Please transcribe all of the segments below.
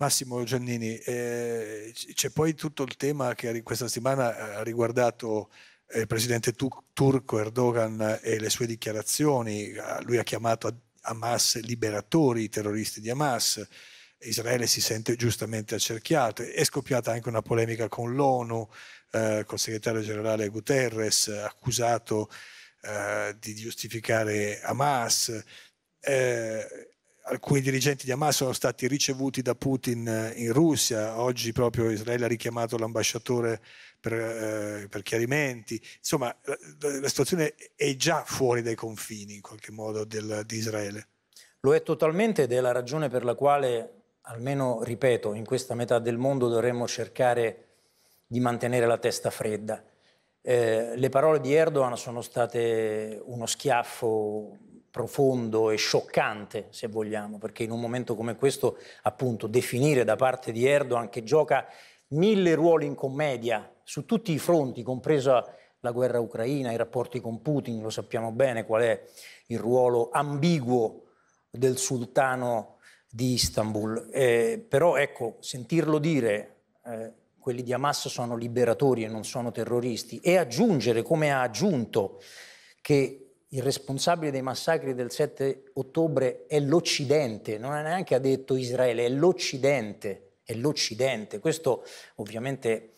Massimo Giannini, eh, c'è poi tutto il tema che questa settimana ha riguardato eh, il presidente turco Erdogan e le sue dichiarazioni. Ah, lui ha chiamato Hamas liberatori, i terroristi di Hamas. Israele si sente giustamente accerchiato. È scoppiata anche una polemica con l'ONU, eh, col segretario generale Guterres, accusato eh, di giustificare Hamas. Eh, alcuni dirigenti di Hamas sono stati ricevuti da Putin eh, in Russia, oggi proprio Israele ha richiamato l'ambasciatore per, eh, per chiarimenti, insomma la, la, situazione è già fuori dai confini in qualche modo del, di Israele. Lo è totalmente ed è la ragione per la quale, almeno ripeto, in questa metà del mondo dovremmo cercare di mantenere la testa fredda. Eh, le parole di Erdogan sono state uno schiaffo profondo e scioccante, se vogliamo, perché in un momento come questo, appunto, definire da parte di Erdogan che gioca mille ruoli in commedia su tutti i fronti, compresa la guerra ucraina, i rapporti con Putin, lo sappiamo bene qual è il ruolo ambiguo del sultano di Istanbul. Eh, però ecco, sentirlo dire eh, quelli di Hamas sono liberatori e non sono terroristi e aggiungere come ha aggiunto che il responsabile dei massacri del 7 ottobre è l'Occidente, non è neanche ha detto Israele, è l'Occidente, è l'Occidente. Questo ovviamente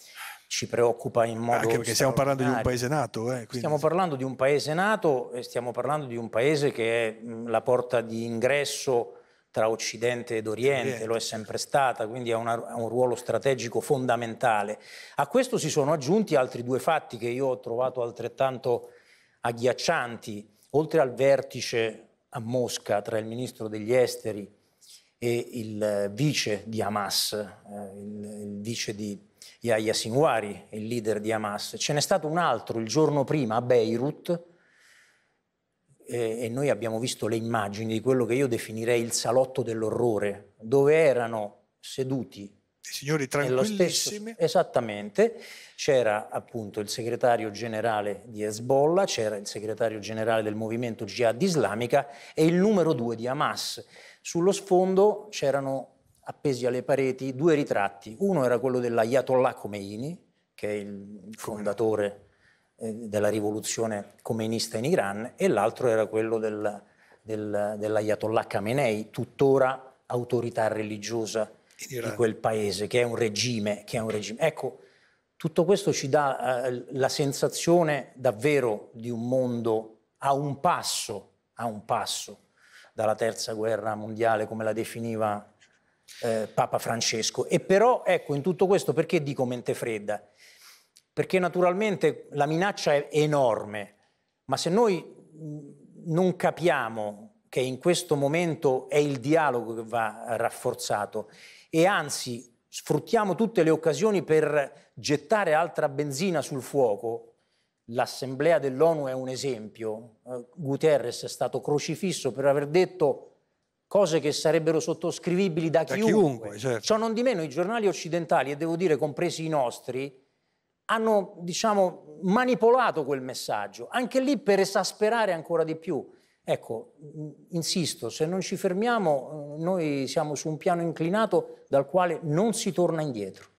ci preoccupa in modo... Anche perché stiamo parlando di un paese nato. Eh, stiamo parlando di un paese nato e stiamo parlando di un paese che è la porta di ingresso tra Occidente ed Oriente, Oriente. lo è sempre stata, quindi ha, una, ha un ruolo strategico fondamentale. A questo si sono aggiunti altri due fatti che io ho trovato altrettanto agghiaccianti, oltre al vertice a Mosca tra il ministro degli esteri e il eh, vice di Hamas, eh, il, il, vice di Yahya Sinwari, il leader di Hamas. Ce n'è stato un altro il giorno prima a Beirut eh, e noi abbiamo visto le immagini di quello che io definirei il salotto dell'orrore, dove erano seduti dei signori tranquillissimi. Stesso, esattamente, c'era appunto il segretario generale di Hezbollah, c'era il segretario generale del movimento Jihad Islamica e il numero due di Hamas. Sullo sfondo c'erano appesi alle pareti due ritratti. Uno era quello dell'Ayatollah Khomeini, che è il fondatore eh, della rivoluzione khomeinista in Iran, e l'altro era quello del, del, dell'Ayatollah Khamenei, tuttora autorità religiosa di quel paese, che è un regime. È un regime. Ecco, tutto questo ci dà eh, la sensazione davvero di un mondo a un passo, a un passo dalla terza guerra mondiale, come la definiva eh, Papa Francesco. E però, ecco, in tutto questo perché dico mente fredda? Perché naturalmente la minaccia è enorme, ma se noi mm, non capiamo che in questo momento è il dialogo che va rafforzato e anzi sfruttiamo tutte le occasioni per gettare altra benzina sul fuoco. L'Assemblea dell'ONU è un esempio. Eh, Guterres è stato crocifisso per aver detto cose che sarebbero sottoscrivibili da, da chiunque. chiunque certo. Ciò non di meno i giornali occidentali, e devo dire compresi i nostri, hanno diciamo, manipolato quel messaggio, anche lì per esasperare ancora di più. Ecco, mm, insisto, se non ci fermiamo eh, noi siamo su un piano inclinato dal quale non si torna indietro.